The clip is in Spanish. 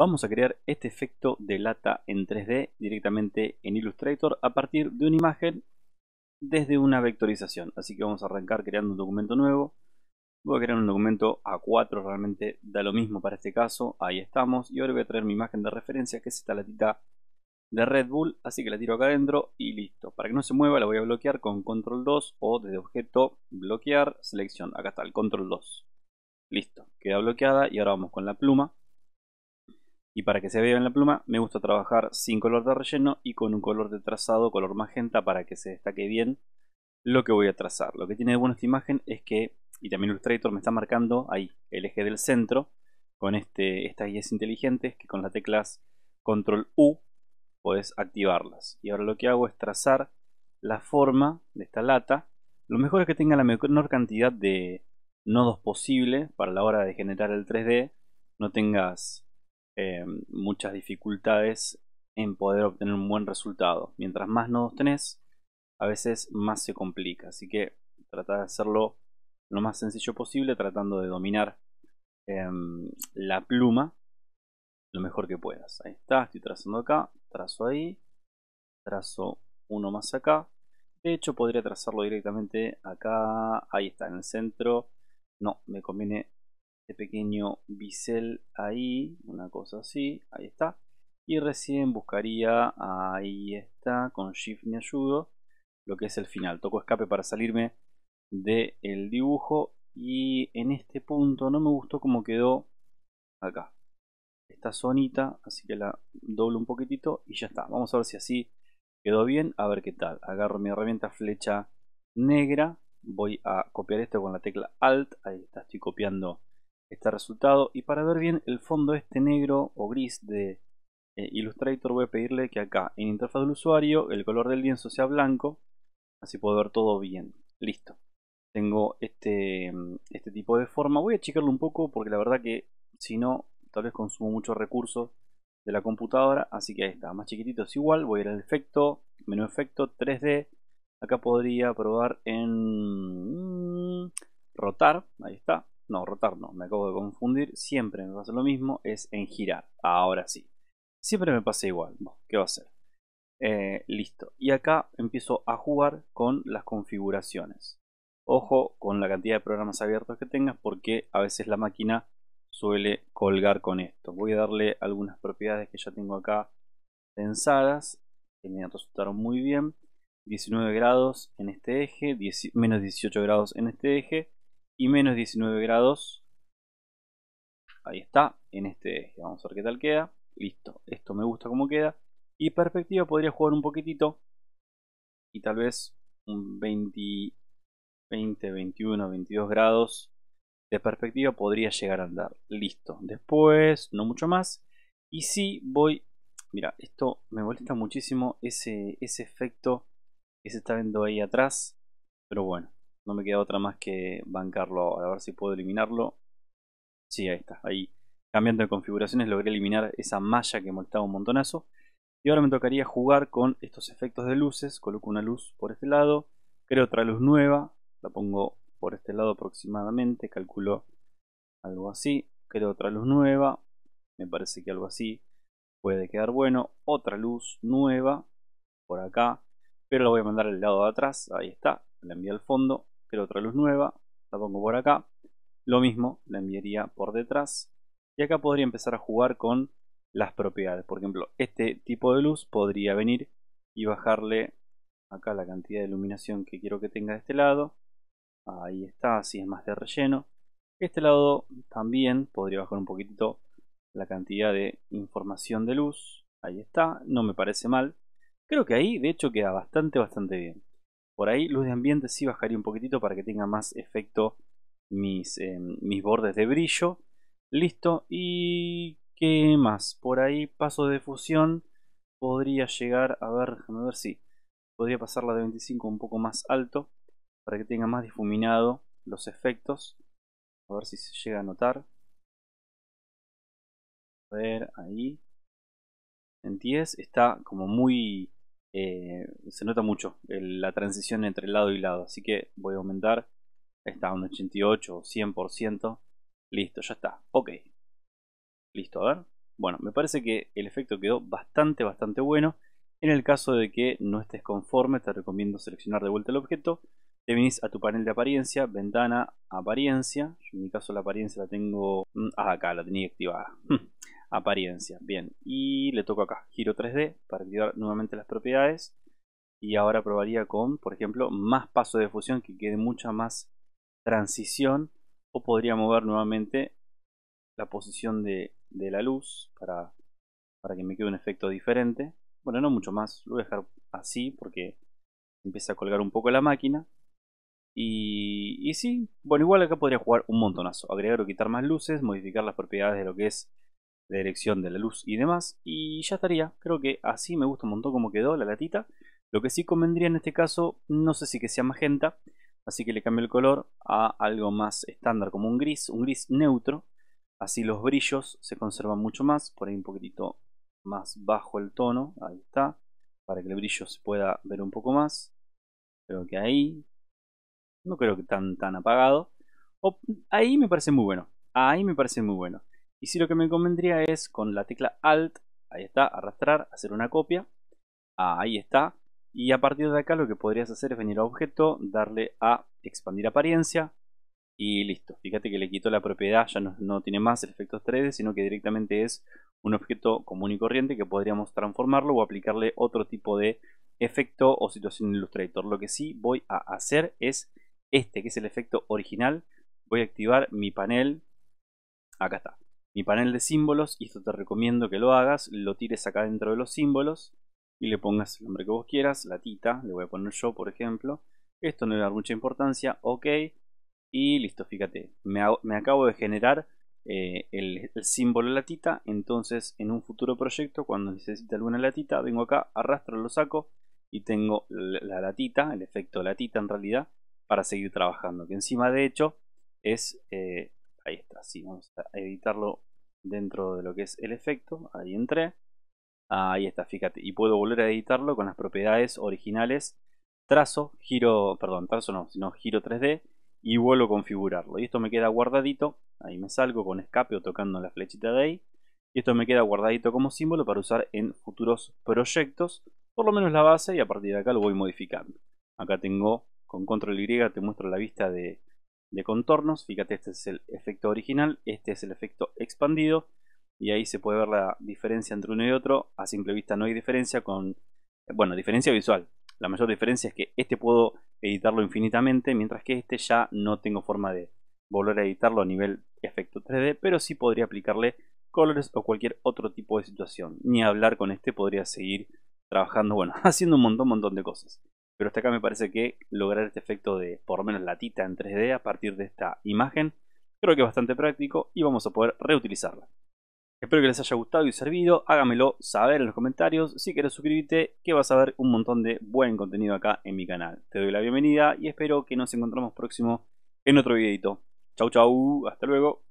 Vamos a crear este efecto de lata en 3D directamente en Illustrator a partir de una imagen desde una vectorización. Así que vamos a arrancar creando un documento nuevo. Voy a crear un documento A4, realmente da lo mismo para este caso. Ahí estamos. Y ahora voy a traer mi imagen de referencia, que es esta latita de Red Bull. Así que la tiro acá adentro y listo. Para que no se mueva la voy a bloquear con Control 2 o desde objeto, bloquear, selección. Acá está el Control 2. Listo, queda bloqueada y ahora vamos con la pluma y para que se vea en la pluma, me gusta trabajar sin color de relleno y con un color de trazado, color magenta, para que se destaque bien lo que voy a trazar. Lo que tiene de bueno esta imagen es que, y también Illustrator me está marcando ahí el eje del centro, con este, estas guías inteligentes que con las teclas control U puedes activarlas. Y ahora lo que hago es trazar la forma de esta lata. Lo mejor es que tenga la menor cantidad de nodos posible para la hora de generar el 3D. No tengas eh, muchas dificultades en poder obtener un buen resultado. Mientras más nodos tenés, a veces más se complica. Así que trata de hacerlo lo más sencillo posible, tratando de dominar em, la pluma lo mejor que puedas. Ahí está, estoy trazando acá, trazo ahí, trazo uno más acá. De hecho, podría trazarlo directamente acá, ahí está, en el centro. No, me conviene este pequeño bisel ahí, una cosa así, ahí está. Y recién buscaría, ahí está, con Shift me ayudo, lo que es el final. Toco escape para salirme del dibujo y en este punto no me gustó como quedó acá. Esta zonita, así que la doblo un poquitito y ya está. Vamos a ver si así quedó bien, a ver qué tal. Agarro mi herramienta flecha negra, voy a copiar esto con la tecla Alt, ahí está, estoy copiando este resultado. Y para ver bien el fondo este negro o gris de eh, Illustrator voy a pedirle que acá en interfaz del usuario el color del lienzo sea blanco. Así puedo ver todo bien. Listo. Tengo este, mm, este tipo de forma. Voy a checarlo un poco porque la verdad que si no tal vez consumo muchos recursos de la computadora. Así que ahí está. Más chiquitito es igual. Voy a ir al efecto. Menú efecto 3D. Acá podría probar en mm, rotar. Ahí está no, rotar no, me acabo de confundir. Siempre me pasa lo mismo, es en girar. Ahora sí. Siempre me pasa igual. ¿Qué va a hacer? Eh, listo. Y acá empiezo a jugar con las configuraciones. Ojo con la cantidad de programas abiertos que tengas porque a veces la máquina suele colgar con esto. Voy a darle algunas propiedades que ya tengo acá pensadas, que me resultaron muy bien. 19 grados en este eje, menos 18 grados en este eje, y menos 19 grados. Ahí está, en este, vamos a ver qué tal queda. Listo, esto me gusta como queda. Y perspectiva podría jugar un poquitito. Y tal vez un 20, 21, 22 grados de perspectiva podría llegar a andar. Listo. Después, no mucho más. Y si voy... Mira, esto me molesta muchísimo ese, ese efecto que se está viendo ahí atrás. Pero bueno, no me queda otra más que bancarlo A ver si puedo eliminarlo. Sí, ahí está. Ahí cambiando de configuraciones logré eliminar esa malla que molestaba un montonazo. Y ahora me tocaría jugar con estos efectos de luces. Coloco una luz por este lado. Creo otra luz nueva. La pongo por este lado aproximadamente. Calculo algo así. Creo otra luz nueva. Me parece que algo así puede quedar bueno. Otra luz nueva por acá. Pero la voy a mandar al lado de atrás. Ahí está. La envío al fondo pero otra luz nueva, la pongo por acá, lo mismo la enviaría por detrás y acá podría empezar a jugar con las propiedades, por ejemplo este tipo de luz podría venir y bajarle acá la cantidad de iluminación que quiero que tenga de este lado, ahí está, así es más de relleno, este lado también podría bajar un poquito la cantidad de información de luz, ahí está, no me parece mal, creo que ahí de hecho queda bastante bastante bien. Por ahí luz de ambiente sí bajaría un poquitito para que tenga más efecto mis, eh, mis bordes de brillo. Listo. ¿Y qué más? Por ahí paso de fusión podría llegar, a ver, déjame ver si Podría podría pasarla de 25 un poco más alto para que tenga más difuminado los efectos. A ver si se llega a notar. A ver, ahí. En 10 está como muy eh, se nota mucho la transición entre lado y lado. Así que voy a aumentar. Está un 88 o 100%. Listo, ya está. Ok. Listo, a ver. Bueno, me parece que el efecto quedó bastante, bastante bueno. En el caso de que no estés conforme, te recomiendo seleccionar de vuelta el objeto. Te venís a tu panel de apariencia, ventana, apariencia. en mi caso la apariencia la tengo... Mm, ah, acá la tenía activada. Hm apariencia. Bien, y le toco acá, giro 3D para activar nuevamente las propiedades. Y ahora probaría con, por ejemplo, más paso de fusión que quede mucha más transición. O podría mover nuevamente la posición de, la luz para, para que me quede un efecto diferente. Bueno, no mucho más, lo voy a dejar así porque empieza a colgar un poco la máquina. Y, y, sí, bueno, igual acá podría jugar un montonazo. Agregar o quitar más luces, modificar las propiedades de lo que es de dirección de la luz y demás. Y ya estaría. Creo que así me gusta un montón como quedó la latita. Lo que sí convendría en este caso, no sé si que sea magenta. Así que le cambio el color a algo más estándar, como un gris, un gris neutro. Así los brillos se conservan mucho más. Por ahí un poquitito más bajo el tono. Ahí está. Para que el brillo se pueda ver un poco más. Creo que ahí. No creo que tan, tan apagado. ahí me parece muy bueno. Ahí me parece muy bueno. Y si lo que me convendría es con la tecla Alt, ahí está, arrastrar, hacer una copia. ahí está. Y a partir de acá lo que podrías hacer es venir a objeto, darle a expandir apariencia y listo. Fíjate que le quito la propiedad, ya no, tiene más el efecto 3D, sino que directamente es un objeto común y corriente que podríamos transformarlo o aplicarle otro tipo de efecto o situación en Illustrator. Lo que sí voy a hacer es este, que es el efecto original. Voy a activar mi panel. Acá está mi panel de símbolos y esto te recomiendo que lo hagas, lo tires acá dentro de los símbolos y le pongas el nombre que vos quieras, latita, le voy a poner yo por ejemplo, esto no le da mucha importancia, ok, y listo, fíjate, me, acabo de generar eh, el, símbolo latita, entonces en un futuro proyecto cuando necesite alguna latita, vengo acá, arrastro, lo saco y tengo la, latita, el efecto latita en realidad, para seguir trabajando, que encima de hecho es... Eh, ahí está, si vamos a editarlo dentro de lo que es el efecto, ahí entré, ah, ahí está, fíjate, y puedo volver a editarlo con las propiedades originales, trazo, giro, perdón, trazo no, sino giro 3D, y vuelvo a configurarlo, y esto me queda guardadito, ahí me salgo con escape o tocando la flechita de ahí, y esto me queda guardadito como símbolo para usar en futuros proyectos, por lo menos la base, y a partir de acá lo voy modificando. Acá tengo, con control Y te muestro la vista de de contornos. Fíjate, este es el efecto original, este es el efecto expandido. Y ahí se puede ver la diferencia entre uno y otro. A simple vista no hay diferencia con... Bueno, diferencia visual. La mayor diferencia es que este puedo editarlo infinitamente, mientras que este ya no tengo forma de volver a editarlo a nivel efecto 3D, pero sí podría aplicarle colores o cualquier otro tipo de situación. Ni hablar con este podría seguir trabajando, bueno, haciendo un montón, montón de cosas. Pero hasta acá me parece que lograr este efecto de por lo menos la tita en 3D a partir de esta imagen creo que es bastante práctico y vamos a poder reutilizarla. Espero que les haya gustado y servido, hágamelo saber en los comentarios, si quieres suscribirte que vas a ver un montón de buen contenido acá en mi canal. Te doy la bienvenida y espero que nos encontremos próximo en otro videito. Chau chau, hasta luego.